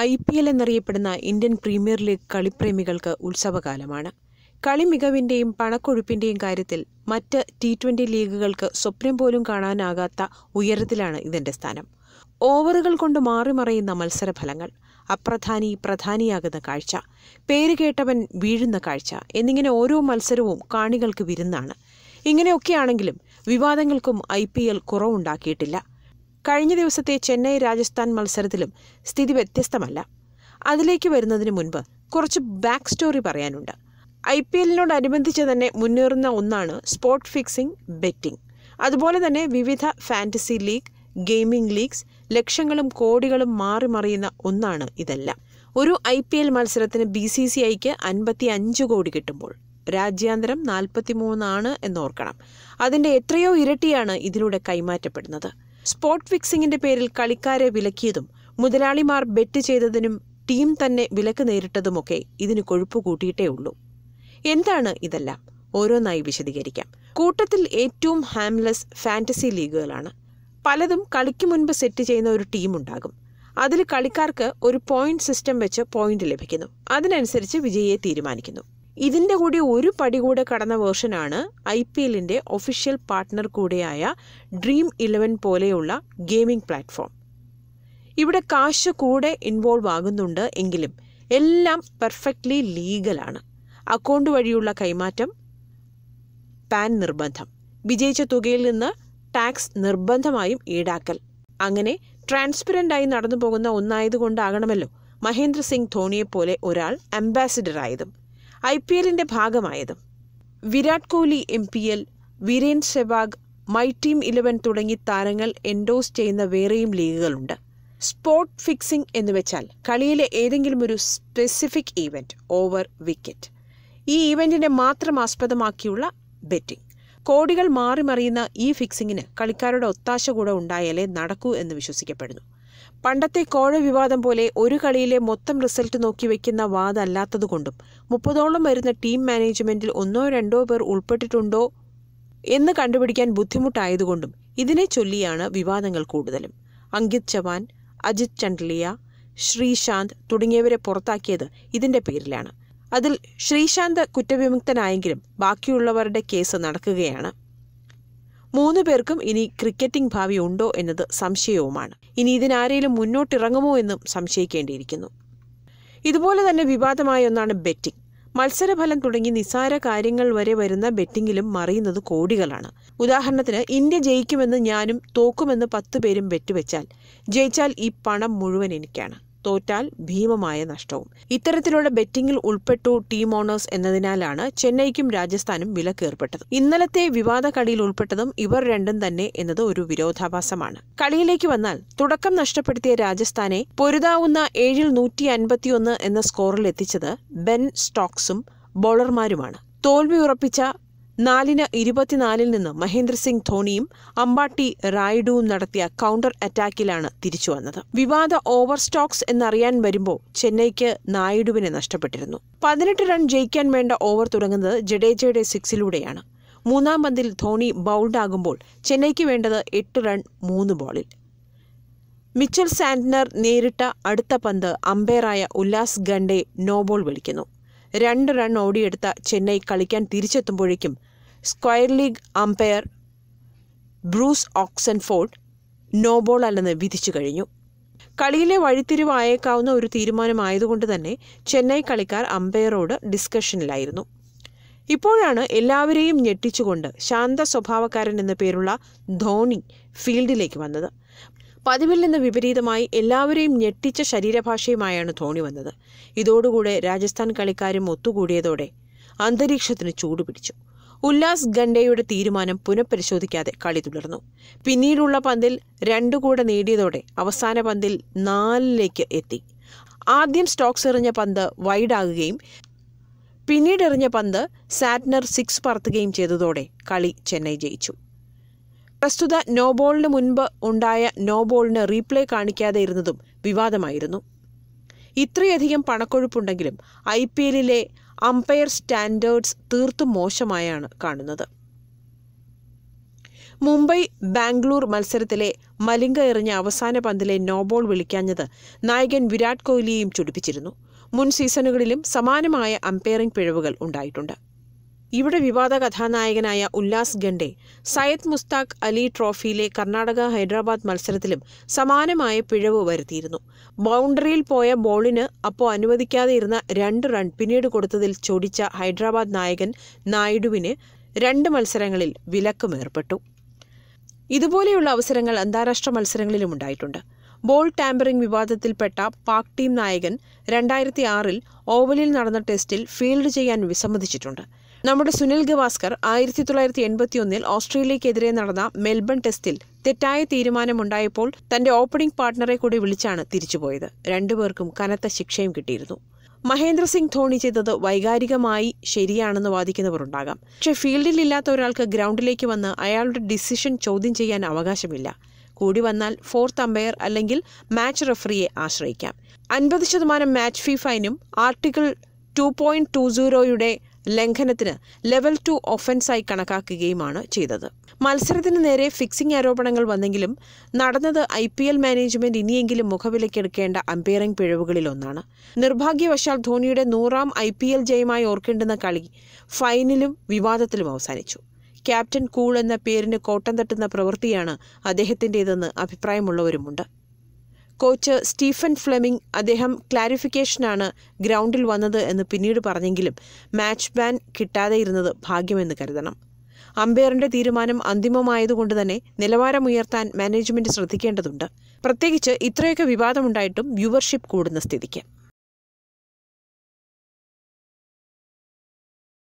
I P L എന്നറിയപ്പെടുന്ന Indian premier league കളിപ്രേമികൾക്ക് ഉത്സവകാലമാണ് കളി മികവിൻ്റെയും പണക്കൊഴുപ്പിൻ്റെയും കാര്യത്തിൽ മറ്റ് ടി ട്വൻ്റി ലീഗുകൾക്ക് സ്വപ്നം പോലും കാണാനാകാത്ത ഉയരത്തിലാണ് ഇതിൻ്റെ സ്ഥാനം ഓവറുകൾ കൊണ്ട് മാറിമറിയുന്ന മത്സരഫലങ്ങൾ അപ്രധാനി പ്രധാനിയാകുന്ന കാഴ്ച പേര് കേട്ടവൻ വീഴുന്ന കാഴ്ച എന്നിങ്ങനെ ഓരോ മത്സരവും കാണികൾക്ക് വിരുന്നാണ് ഇങ്ങനെയൊക്കെയാണെങ്കിലും വിവാദങ്ങൾക്കും ഐ പി എൽ കുറവുണ്ടാക്കിയിട്ടില്ല കഴിഞ്ഞ ദിവസത്തെ ചെന്നൈ രാജസ്ഥാൻ മത്സരത്തിലും സ്ഥിതി വ്യത്യസ്തമല്ല അതിലേക്ക് വരുന്നതിന് മുൻപ് കുറച്ച് ബാക്ക് സ്റ്റോറി പറയാനുണ്ട് ഐ പി എല്ലിനോടനുബന്ധിച്ച് തന്നെ മുന്നേറുന്ന ഒന്നാണ് സ്പോട്ട് ഫിക്സിംഗ് ബെറ്റിംഗ് അതുപോലെ തന്നെ വിവിധ ഫാൻറ്റസി ലീഗ് ഗെയിമിംഗ് ലീഗ്സ് ലക്ഷങ്ങളും കോടികളും മാറി മറിയുന്ന ഒന്നാണ് ഇതെല്ലാം ഒരു ഐ പി എൽ മത്സരത്തിന് ബി സി സി ഐക്ക് അൻപത്തി അഞ്ച് കോടി കിട്ടുമ്പോൾ രാജ്യാന്തരം നാൽപ്പത്തി മൂന്നാണ് എന്നോർക്കണം അതിൻ്റെ എത്രയോ ഇരട്ടിയാണ് ഇതിലൂടെ കൈമാറ്റപ്പെടുന്നത് സ്പോട്ട് ഫിക്സിംഗിന്റെ പേരിൽ കളിക്കാരെ വിലക്കിയതും മുതലാളിമാർ ബെറ്റ് ചെയ്തതിനും ടീം തന്നെ വിലക്ക് നേരിട്ടതുമൊക്കെ ഇതിന് കൊഴുപ്പ് കൂട്ടിയിട്ടേ ഉള്ളൂ എന്താണ് ഇതെല്ലാം ഓരോന്നായി വിശദീകരിക്കാം കൂട്ടത്തിൽ ഏറ്റവും ഹാംലെസ് ഫാന്റസി ലീഗുകളാണ് പലതും കളിക്ക് മുൻപ് സെറ്റ് ചെയ്യുന്ന ഒരു ടീമുണ്ടാകും അതിൽ കളിക്കാർക്ക് ഒരു പോയിന്റ് സിസ്റ്റം വെച്ച് പോയിന്റ് ലഭിക്കുന്നു അതിനനുസരിച്ച് വിജയിയെ തീരുമാനിക്കുന്നു ഇതിൻ്റെ കൂടി ഒരു പടി കൂടെ കടന്ന വേർഷനാണ് ഐ പി എല്ലിൻ്റെ ഒഫീഷ്യൽ പാർട്ട്ണർ കൂടെയായ ഡ്രീം ഇലവൻ പോലെയുള്ള ഗെയിമിംഗ് പ്ലാറ്റ്ഫോം ഇവിടെ കാശ് കൂടെ ഇൻവോൾവ് ആകുന്നുണ്ട് എങ്കിലും എല്ലാം പെർഫെക്റ്റ്ലി ലീഗലാണ് അക്കൗണ്ട് വഴിയുള്ള കൈമാറ്റം പാൻ നിർബന്ധം വിജയിച്ച തുകയിൽ നിന്ന് ടാക്സ് നിർബന്ധമായും ഈടാക്കൽ അങ്ങനെ ട്രാൻസ്പെറൻ്റായി നടന്നു പോകുന്ന ഒന്നായതുകൊണ്ടാകണമല്ലോ മഹേന്ദ്ര സിംഗ് ധോണിയെപ്പോലെ ഒരാൾ അംബാസിഡറായതും ഐ പി എല്ലിന്റെ ഭാഗമായതും Virat Kohli M P L Viren Sehwag my team eleven തുടങ്ങി താരങ്ങൾ എൻഡോസ് ചെയ്യുന്ന വേറെയും ലീഗുകളുണ്ട് സ്പോട്ട് ഫിക്സിംഗ് എന്ന് വെച്ചാൽ കളിയിലെ ഏതെങ്കിലും ഒരു സ്പെസിഫിക് ഈവെന്റ് ഓവർ വിക്കറ്റ് ഈ ഈവെന്റിനെ മാത്രം ആസ്പദമാക്കിയുള്ള ബെറ്റിംഗ് കോടികൾ മാറിമറിയുന്ന ഈ ഫിക്സിങ്ങിന് കളിക്കാരുടെ ഒത്താശ കൂടെ ഉണ്ടായാലേ നടക്കൂ എന്ന് വിശ്വസിക്കപ്പെടുന്നു പണ്ടത്തെ കോഴ വിവാദം പോലെ ഒരു കളിയിലെ മൊത്തം റിസൾട്ട് നോക്കി വയ്ക്കുന്ന വാദമല്ലാത്തതുകൊണ്ടും മുപ്പതോളം വരുന്ന ടീം മാനേജ്മെന്റിൽ ഒന്നോ രണ്ടോ പേർ ഉൾപ്പെട്ടിട്ടുണ്ടോ എന്ന് കണ്ടുപിടിക്കാൻ ബുദ്ധിമുട്ടായതുകൊണ്ടും ഇതിനെ ചൊല്ലിയാണ് വിവാദങ്ങൾ കൂടുതലും അങ്കിത് ചവാൻ അജിത് ചണ്ടലിയ ശ്രീശാന്ത് തുടങ്ങിയവരെ പുറത്താക്കിയത് ഇതിന്റെ പേരിലാണ് അതിൽ ശ്രീശാന്ത് കുറ്റവിമുക്തനായെങ്കിലും ബാക്കിയുള്ളവരുടെ കേസ് നടക്കുകയാണ് മൂന്നു പേർക്കും ഇനി ക്രിക്കറ്റിംഗ് ഭാവി ഉണ്ടോ എന്നത് സംശയവുമാണ് ഇനി ഇതിനാരേലും മുന്നോട്ടിറങ്ങുമോ എന്നും സംശയിക്കേണ്ടിയിരിക്കുന്നു ഇതുപോലെ തന്നെ വിവാദമായ ഒന്നാണ് ബെറ്റിംഗ് മത്സരഫലം തുടങ്ങി നിസാര കാര്യങ്ങൾ വരെ വരുന്ന ബെറ്റിങ്ങിലും മറിയുന്നത് കോടികളാണ് ഉദാഹരണത്തിന് ഇന്ത്യ ജയിക്കുമെന്ന് ഞാനും തോക്കുമെന്ന് പത്ത് പേരും ബെറ്റ് വെച്ചാൽ ജയിച്ചാൽ ഈ പണം മുഴുവൻ എനിക്കാണ് തോറ്റാൽ ഭീമമായ നഷ്ടവും ഇത്തരത്തിലുള്ള ബെറ്റിംഗിൽ ഉൾപ്പെട്ടു ടീം ഓണേഴ്സ് എന്നതിനാലാണ് ചെന്നൈക്കും രാജസ്ഥാനും വിലക്കേർപ്പെട്ടത് ഇന്നലത്തെ വിവാദ കളിയിൽ ഉൾപ്പെട്ടതും ഇവർ രണ്ടും തന്നെ എന്നത് ഒരു വിരോധാഭാസമാണ് കളിയിലേക്ക് വന്നാൽ തുടക്കം നഷ്ടപ്പെടുത്തിയ രാജസ്ഥാനെ പൊരുതാവുന്ന ഏഴിൽ നൂറ്റി അൻപത്തിയൊന്ന് എന്ന സ്കോറിൽ എത്തിച്ചത് ബെൻ സ്റ്റോക്സും ബോളർമാരുമാണ് തോൽവി ഉറപ്പിച്ച നാലിന് ഇരുപത്തിനാലിൽ നിന്ന് മഹേന്ദ്ര സിംഗ് ധോണിയും അമ്പാട്ടി റായിഡുവും നടത്തിയ കൗണ്ടർ അറ്റാക്കിലാണ് തിരിച്ചുവന്നത് വിവാദ ഓവർ സ്റ്റോക്സ് എന്നറിയാൻ വരുമ്പോൾ ചെന്നൈക്ക് നായിഡുവിനെ നഷ്ടപ്പെട്ടിരുന്നു പതിനെട്ട് റൺ ജയിക്കാൻ വേണ്ട ഓവർ തുടങ്ങുന്നത് ജഡേജയുടെ സിക്സിലൂടെയാണ് മൂന്നാം പന്തിൽ ധോണി ബൗൾഡാകുമ്പോൾ ചെന്നൈക്ക് വേണ്ടത് എട്ട് റൺ മൂന്ന് ബോളിൽ മിച്ചൽ സാൻഡ്നർ നേരിട്ട അടുത്ത പന്ത് അമ്പയറായ ഉല്ലാസ് ഗണ്ടെ നോബോൾ വിളിക്കുന്നു രണ്ട് റൺ ഓടിയെടുത്ത ചെന്നൈ കളിക്കാൻ തിരിച്ചെത്തുമ്പോഴേക്കും square leg umpire Bruce Oxenford no ball അല്ലെന്ന് വിധിച്ചു കഴിഞ്ഞു കളിയിലെ വഴിത്തിരിവായേക്കാവുന്ന ഒരു തീരുമാനമായതുകൊണ്ട് തന്നെ ചെന്നൈ കളിക്കാർ അമ്പയറോട് ഡിസ്കഷനിലായിരുന്നു ഇപ്പോഴാണ് എല്ലാവരെയും ഞെട്ടിച്ചുകൊണ്ട് ശാന്ത സ്വഭാവക്കാരൻ എന്ന പേരുള്ള ധോണി ഫീൽഡിലേക്ക് വന്നത് പതിവിൽ നിന്ന് വിപരീതമായി എല്ലാവരെയും ഞെട്ടിച്ച ശരീരഭാഷയുമായാണ് ധോണി വന്നത് ഇതോടുകൂടെ രാജസ്ഥാൻ കളിക്കാരും ഒത്തുകൂടിയതോടെ അന്തരീക്ഷത്തിന് ചൂടുപിടിച്ചു ഉല്ലാസ് ഗണ്ടയുടെ തീരുമാനം പുനഃപരിശോധിക്കാതെ കളി തുടർന്നു പിന്നീടുള്ള പന്തിൽ രണ്ടു കൂടെ നേടിയതോടെ അവസാന പന്തിൽ നാലിലേക്ക് എത്തി ആദ്യം സ്റ്റോക്സ് എറിഞ്ഞ പന്ത് വൈഡാകുകയും പിന്നീട് എറിഞ്ഞ പന്ത് സാറ്റ്നർ സിക്സ് പറത്തുകയും ചെയ്തതോടെ കളി ചെന്നൈ ജയിച്ചു പ്രസ്തുത നോ ബോളിന് മുൻപ് ഉണ്ടായ നോ റീപ്ലേ കാണിക്കാതെ ഇരുന്നതും വിവാദമായിരുന്നു ഇത്രയധികം പണക്കൊഴുപ്പുണ്ടെങ്കിലും ഐ പി എല്ലിലെ അമ്പയർ സ്റ്റാൻഡേർഡ്സ് തീർത്തും മോശമായാണ് കാണുന്നത് മുംബൈ ബാംഗ്ലൂർ മത്സരത്തിലെ മലിംഗ എറിഞ്ഞ അവസാന പന്തിലെ നോബോൾ വിളിക്കാഞ്ഞത് നായകൻ വിരാട് കോഹ്ലിയെയും ചൊടിപ്പിച്ചിരുന്നു മുൻ സീസണുകളിലും സമാനമായ അമ്പയറിംഗ് പിഴവുകൾ ഉണ്ടായിട്ടുണ്ട് ഇവിടെ വിവാദ കഥാനായകനായ ഉല്ലാസ് ഗണ്ഡെ സയ്യദ് മുസ്താഖ് അലി ട്രോഫിയിലെ കർണാടക ഹൈദരാബാദ് മത്സരത്തിലും സമാനമായ പിഴവ് വരുത്തിയിരുന്നു ബൗണ്ടറിയിൽ പോയ ബോളിന് അപ്പോൾ അനുവദിക്കാതെ ഇരുന്ന രണ്ട് റൺ പിന്നീട് കൊടുത്തതിൽ ചൊടിച്ച ഹൈദരാബാദ് നായകൻ നായിഡുവിന് രണ്ട് മത്സരങ്ങളിൽ വിലക്കും ഏർപ്പെട്ടു ഇതുപോലെയുള്ള അവസരങ്ങൾ അന്താരാഷ്ട്ര മത്സരങ്ങളിലും ഉണ്ടായിട്ടുണ്ട് ബോൾ ടാമ്പറിംഗ് വിവാദത്തിൽപ്പെട്ട പാക് ടീം നായകൻ രണ്ടായിരത്തി ആറിൽ ഓവലിൽ നടന്ന ടെസ്റ്റിൽ ഫീൽഡ് ചെയ്യാൻ വിസമ്മതിച്ചിട്ടുണ്ട് നമ്മുടെ സുനിൽ ഗവാസ്കർ ആയിരത്തി തൊള്ളായിരത്തി എൺപത്തിയൊന്നിൽ ഓസ്ട്രേലിയക്കെതിരെ നടന്ന മെൽബൺ ടെസ്റ്റിൽ തെറ്റായ തീരുമാനമുണ്ടായപ്പോൾ തന്റെ ഓപ്പണിംഗ് പാർട്ണറെ കൂടി വിളിച്ചാണ് തിരിച്ചുപോയത് രണ്ടുപേർക്കും കനത്ത ശിക്ഷയും കിട്ടിയിരുന്നു മഹേന്ദ്ര സിംഗ് ധോണി ചെയ്തത് വൈകാരികമായി ശരിയാണെന്ന് വാദിക്കുന്നവർ ഉണ്ടാകാം പക്ഷേ ഫീൽഡിൽ ഇല്ലാത്ത ഒരാൾക്ക് ഗ്രൗണ്ടിലേക്ക് വന്ന് അയാളുടെ ഡിസിഷൻ ചോദ്യം ചെയ്യാൻ അവകാശമില്ല കൂടി വന്നാൽ ഫോർത്ത് അമ്പയർ അല്ലെങ്കിൽ മാച്ച് റെഫറിയെ ആശ്രയിക്കാം അൻപത് ശതമാനം മാച്ച് ഫീ ഫൈനും ആർട്ടിക്കിൾ ടു പോയിന്റ് ടു സീറോയുടെ ലംഘനത്തിന് ലെവൽ ടു ഒഫൻസായി കണക്കാക്കുകയുമാണ് ചെയ്തത് മത്സരത്തിന് നേരെ ഫിക്സിംഗ് ആരോപണങ്ങൾ വന്നെങ്കിലും നടന്നത് ഐ പി എൽ മാനേജ്മെന്റ് ഇനിയെങ്കിലും മുഖവിലക്കെടുക്കേണ്ട അമ്പയറിംഗ് പിഴവുകളിലൊന്നാണ് നിർഭാഗ്യവശാൽ ധോണിയുടെ നൂറാം ഐ പി എൽ ജയമായി ഓർക്കേണ്ടുന്ന കളി ഫൈനലും വിവാദത്തിലും അവസാനിച്ചു ക്യാപ്റ്റൻ കൂൾ എന്ന പേരിന് കോട്ടം തട്ടുന്ന പ്രവൃത്തിയാണ് അദ്ദേഹത്തിൻ്റെതെന്ന് അഭിപ്രായമുള്ളവരുമുണ്ട് കോച്ച് സ്റ്റീഫൻ ഫ്ലെമിംഗ് അദ്ദേഹം ക്ലാരിഫിക്കേഷനാണ് ഗ്രൗണ്ടിൽ വന്നത് എന്ന് പിന്നീട് പറഞ്ഞെങ്കിലും മാച്ച് ബാൻ കിട്ടാതെ ഇരുന്നത് ഭാഗ്യമെന്ന് കരുതണം അമ്പയറിന്റെ തീരുമാനം അന്തിമമായതുകൊണ്ട് തന്നെ നിലവാരമുയർത്താൻ മാനേജ്മെന്റ് ശ്രദ്ധിക്കേണ്ടതുണ്ട് പ്രത്യേകിച്ച് ഇത്രയൊക്കെ വിവാദമുണ്ടായിട്ടും വ്യൂവർഷിപ്പ് കൂടുന്ന സ്ഥിതിക്ക്